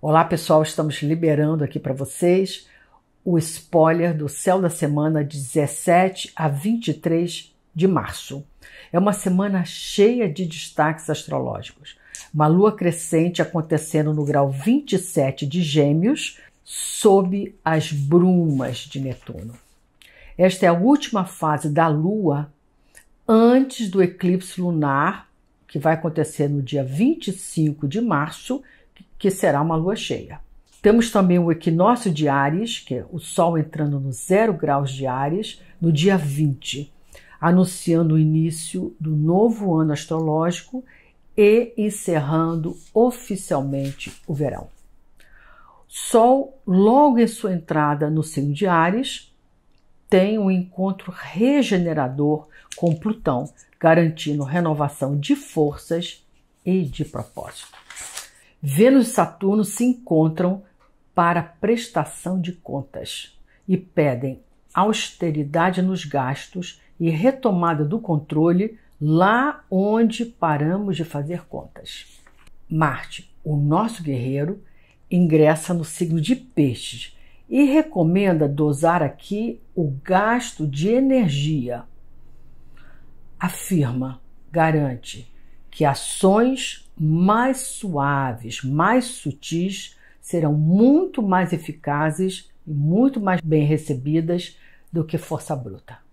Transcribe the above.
Olá pessoal, estamos liberando aqui para vocês o spoiler do céu da semana 17 a 23 de março. É uma semana cheia de destaques astrológicos. Uma lua crescente acontecendo no grau 27 de Gêmeos, sob as brumas de Netuno. Esta é a última fase da lua antes do eclipse lunar, que vai acontecer no dia 25 de março que será uma lua cheia. Temos também o equinócio de Ares, que é o Sol entrando no zero graus de Ares, no dia 20, anunciando o início do novo ano astrológico e encerrando oficialmente o verão. Sol, logo em sua entrada no signo de Ares, tem um encontro regenerador com Plutão, garantindo renovação de forças e de propósito. Vênus e Saturno se encontram para prestação de contas e pedem austeridade nos gastos e retomada do controle lá onde paramos de fazer contas. Marte, o nosso guerreiro, ingressa no signo de Peixes e recomenda dosar aqui o gasto de energia. Afirma, garante, que ações mais suaves, mais sutis, serão muito mais eficazes e muito mais bem recebidas do que força bruta.